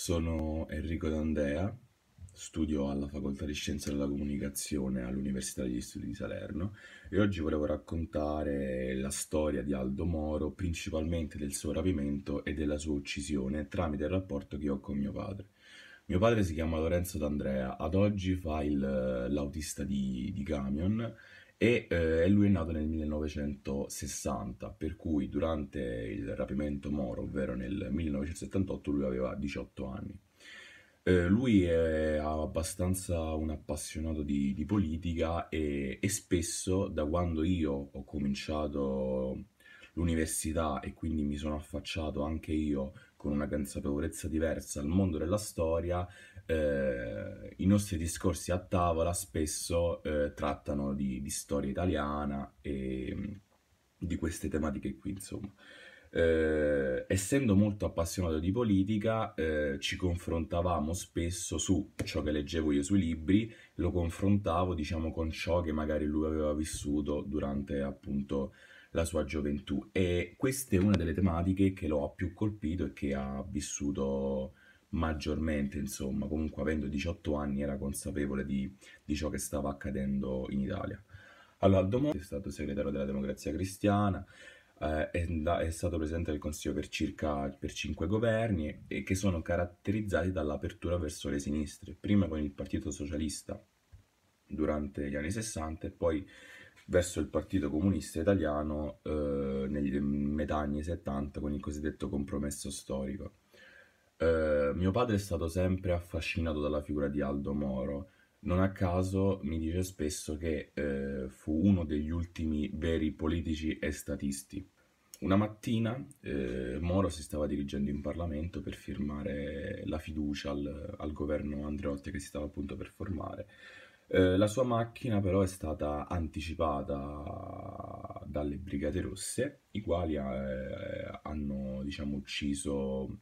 Sono Enrico D'Andea, studio alla Facoltà di Scienze della Comunicazione all'Università degli Studi di Salerno e oggi volevo raccontare la storia di Aldo Moro, principalmente del suo rapimento e della sua uccisione tramite il rapporto che ho con mio padre. Mio padre si chiama Lorenzo D'Andrea, ad oggi fa il, eh, l'autista di, di camion e eh, lui è nato nel 1960, per cui durante il rapimento Moro, ovvero nel 1978, lui aveva 18 anni. Eh, lui è abbastanza un appassionato di, di politica e, e spesso da quando io ho cominciato l'università e quindi mi sono affacciato anche io con una consapevolezza diversa al mondo della storia, eh, i nostri discorsi a tavola spesso eh, trattano di, di, storia italiana e, di queste tematiche qui, insomma. Eh, essendo molto appassionato di politica, eh, ci confrontavamo spesso su ciò che leggevo io sui libri, lo confrontavo, diciamo, con ciò che magari lui aveva vissuto durante appunto la sua gioventù. E questa è una delle tematiche che lo ha più colpito e che ha vissuto maggiormente, insomma, comunque avendo 18 anni era consapevole di, di ciò che stava accadendo in Italia. All'Aldo Monti è stato segretario della Democrazia Cristiana, eh, è, è, stato presidente del Consiglio per circa per cinque governi e che sono caratterizzati dall'apertura verso le sinistre, prima con il Partito Socialista durante gli anni 60 e poi verso il Partito Comunista Italiano eh, negli metà anni 70 con il cosiddetto compromesso storico. Eh, mio padre è stato sempre affascinato dalla figura di Aldo Moro, non a caso mi dice spesso che eh, fu uno degli ultimi veri politici e statisti. Una mattina eh, Moro si stava dirigendo in Parlamento per firmare la fiducia al, al governo Andreotti che si stava appunto per formare. Eh, la sua macchina però è stata anticipata dalle Brigate Rosse, i quali eh, hanno diciamo, ucciso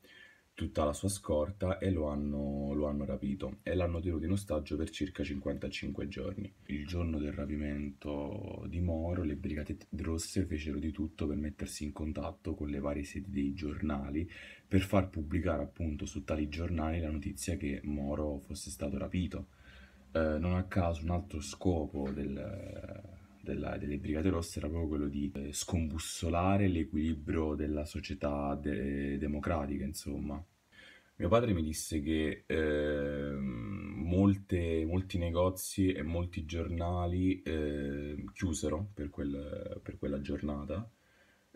tutta la sua scorta e lo hanno, lo hanno rapito e l'hanno tenuto in ostaggio per circa 55 giorni. Il giorno del rapimento di Moro le Brigate Rosse fecero di tutto per mettersi in contatto con le varie sedi dei giornali per far pubblicare appunto su tali giornali la notizia che Moro fosse stato rapito. Eh, non a caso un altro scopo del della, delle Brigate Rosse era proprio quello di eh, scombussolare l'equilibrio della società de- eh, democratica, insomma. Mio padre mi disse che eh, molte, molti negozi e molti giornali eh, chiusero per, quel, per, quella giornata.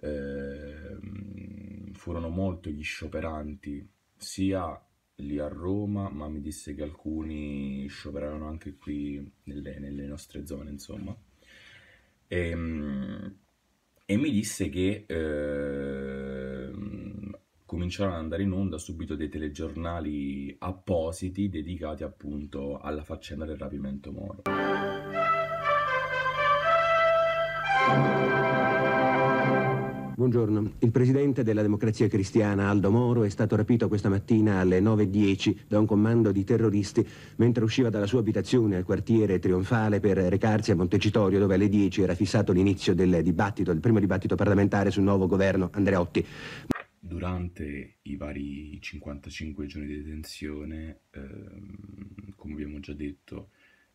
Ehm, furono molto gli scioperanti, sia lì a Roma, ma mi disse che alcuni scioperarono anche qui nelle, nelle nostre zone, insomma. E, ehm, e mi disse che eh, cominciarono ad andare in onda subito dei telegiornali appositi dedicati appunto alla faccenda del rapimento Moro. Buongiorno. Il presidente della democrazia cristiana Aldo Moro è stato rapito questa mattina alle 9.10 da un comando di terroristi mentre usciva dalla sua abitazione al quartiere Trionfale per recarsi a Montecitorio dove alle 10 era fissato l'inizio del dibattito, il primo dibattito parlamentare sul nuovo governo Andreotti. Durante i vari 55 giorni di detenzione, ehm, come abbiamo già detto,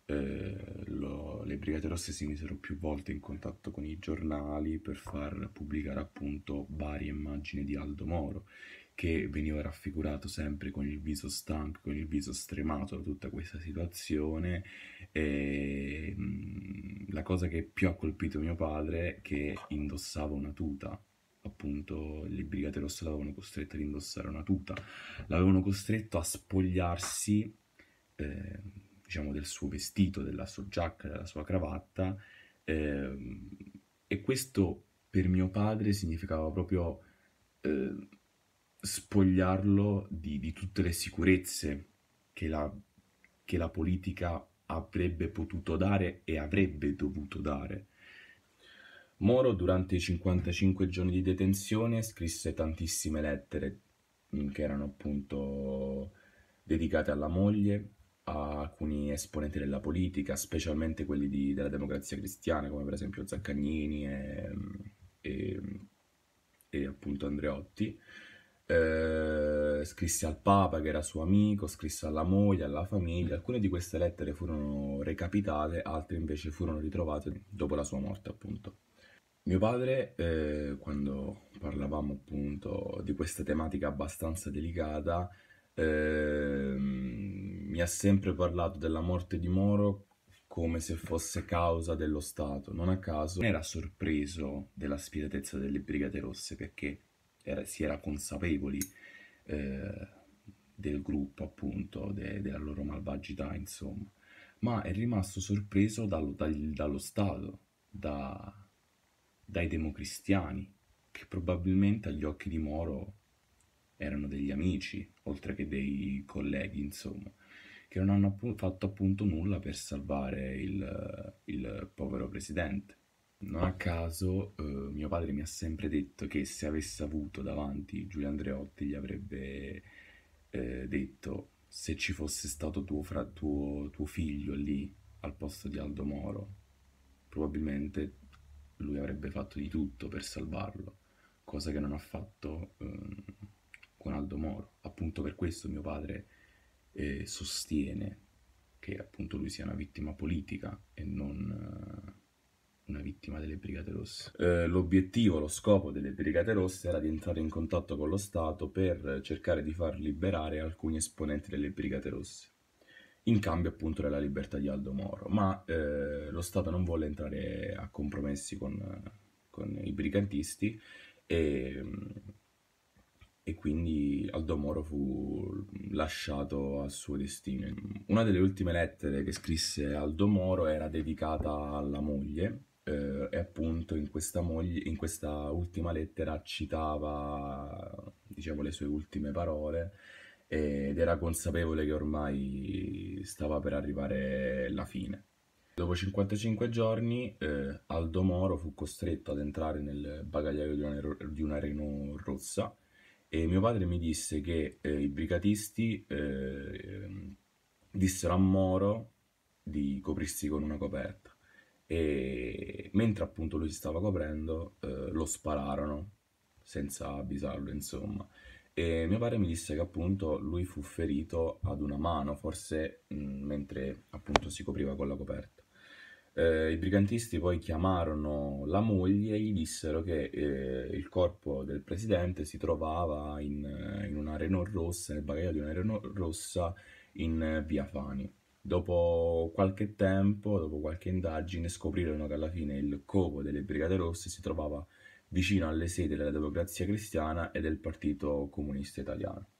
eh, lo, le Brigate Rosse si misero più volte in contatto con i giornali per far pubblicare appunto varie immagini di Aldo Moro, che veniva raffigurato sempre con il viso stanco, con il viso stremato da tutta questa situazione. E, ehm, mh, la cosa che più ha colpito mio padre è che indossava una tuta appunto le brigate rosse l'avevano costretto ad indossare una tuta, l'avevano costretto a spogliarsi eh, diciamo, del suo vestito, della sua giacca, della sua cravatta eh, e questo per mio padre significava proprio eh, spogliarlo di, di, tutte le sicurezze che la, che la politica avrebbe potuto dare e avrebbe dovuto dare. Moro durante i 55 giorni di detenzione scrisse tantissime lettere che erano appunto dedicate alla moglie, a alcuni esponenti della politica, specialmente quelli di- della democrazia cristiana, come per esempio Zaccagnini e, e- e appunto Andreotti. Eh, scrisse al Papa che era suo amico, scrisse alla moglie, alla famiglia. Alcune di queste lettere furono recapitate, altre invece furono ritrovate dopo la sua morte, appunto. Mio padre, eh, quando parlavamo appunto di questa tematica abbastanza delicata, eh, mi ha sempre parlato della morte di Moro come se fosse causa dello Stato. Non a caso era sorpreso della spietatezza delle Brigate Rosse perché era, si era consapevoli eh, del gruppo, appunto, de, della loro malvagità, insomma. Ma è rimasto sorpreso dallo, dal, dallo Stato, da, dai democristiani, che probabilmente agli occhi di Moro erano degli amici, oltre che dei colleghi, insomma che non hanno fatto appunto nulla per salvare il, il povero presidente. Non a ah. caso eh, mio padre mi ha sempre detto che se avesse avuto davanti Giulio Andreotti gli avrebbe eh, detto se ci fosse stato tuo, fra, tuo, tuo figlio lì al posto di Aldo Moro, probabilmente lui avrebbe fatto di tutto per salvarlo, cosa che non ha fatto eh, con Aldo Moro. Appunto per questo mio padre e sostiene che appunto lui sia una vittima politica e non eh, una vittima delle Brigate Rosse. Eh, l'obiettivo, lo scopo delle Brigate Rosse era di entrare in contatto con lo Stato per cercare di far liberare alcuni esponenti delle Brigate Rosse, in cambio appunto della libertà di Aldo Moro, ma eh, lo Stato non vuole entrare a compromessi con, con i brigantisti e mm, e quindi Aldo Moro fu lasciato al suo destino. Una delle ultime lettere che scrisse Aldo Moro era dedicata alla moglie eh, e appunto in questa, moglie, in questa, ultima lettera citava diciamo, le sue ultime parole ed era consapevole che ormai stava per arrivare la fine. Dopo 55 giorni eh, Aldo Moro fu costretto ad entrare nel bagagliaio di una, di una Renault rossa e mio padre mi disse che eh, i brigatisti eh, ehm, dissero a Moro di coprirsi con una coperta e mentre appunto lui si stava coprendo eh, lo spararono senza avvisarlo insomma e mio padre mi disse che appunto lui fu ferito ad una mano forse mh, mm, mentre appunto si copriva con la coperta eh, I brigantisti poi chiamarono la moglie e gli dissero che eh, il corpo del presidente si trovava in, eh, in una Renault rossa, nel bagaglio di una Renault rossa in eh, via Fani. Dopo qualche tempo, dopo qualche indagine, scoprirono che alla fine il covo delle Brigate Rosse si trovava vicino alle sedi della Democrazia Cristiana e del Partito Comunista Italiano.